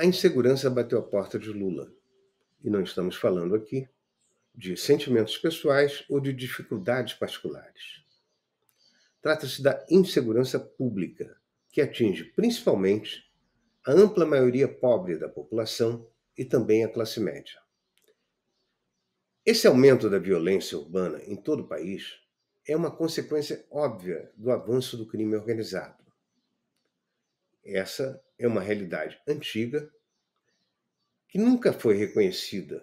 A insegurança bateu a porta de Lula. E não estamos falando aqui de sentimentos pessoais ou de dificuldades particulares. Trata-se da insegurança pública, que atinge principalmente a ampla maioria pobre da população e também a classe média. Esse aumento da violência urbana em todo o país é uma consequência óbvia do avanço do crime organizado. Essa é uma realidade antiga que nunca foi reconhecida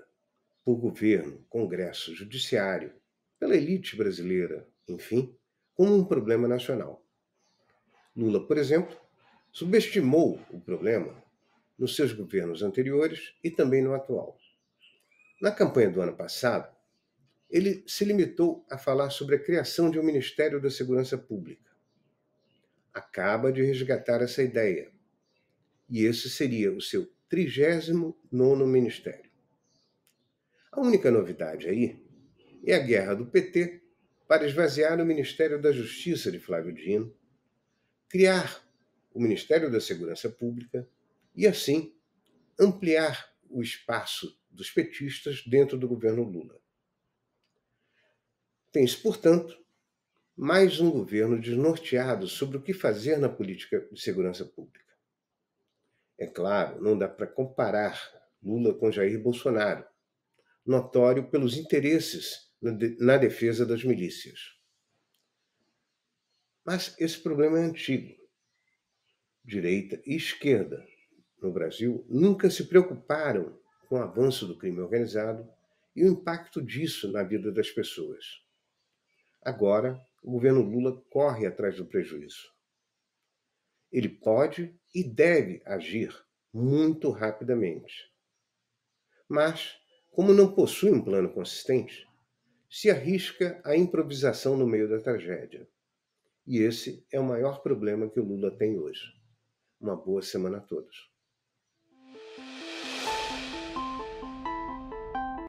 por governo, Congresso, Judiciário, pela elite brasileira, enfim, como um problema nacional. Lula, por exemplo, subestimou o problema nos seus governos anteriores e também no atual. Na campanha do ano passado, ele se limitou a falar sobre a criação de um Ministério da Segurança Pública acaba de resgatar essa ideia. E esse seria o seu 39 ministério. A única novidade aí é a guerra do PT para esvaziar o Ministério da Justiça de Flávio Dino, criar o Ministério da Segurança Pública e, assim, ampliar o espaço dos petistas dentro do governo Lula. Tem-se, portanto, mais um governo desnorteado sobre o que fazer na política de segurança pública. É claro, não dá para comparar Lula com Jair Bolsonaro, notório pelos interesses na defesa das milícias. Mas esse problema é antigo. Direita e esquerda no Brasil nunca se preocuparam com o avanço do crime organizado e o impacto disso na vida das pessoas. Agora, o governo Lula corre atrás do prejuízo. Ele pode e deve agir muito rapidamente. Mas, como não possui um plano consistente, se arrisca à improvisação no meio da tragédia. E esse é o maior problema que o Lula tem hoje. Uma boa semana a todos.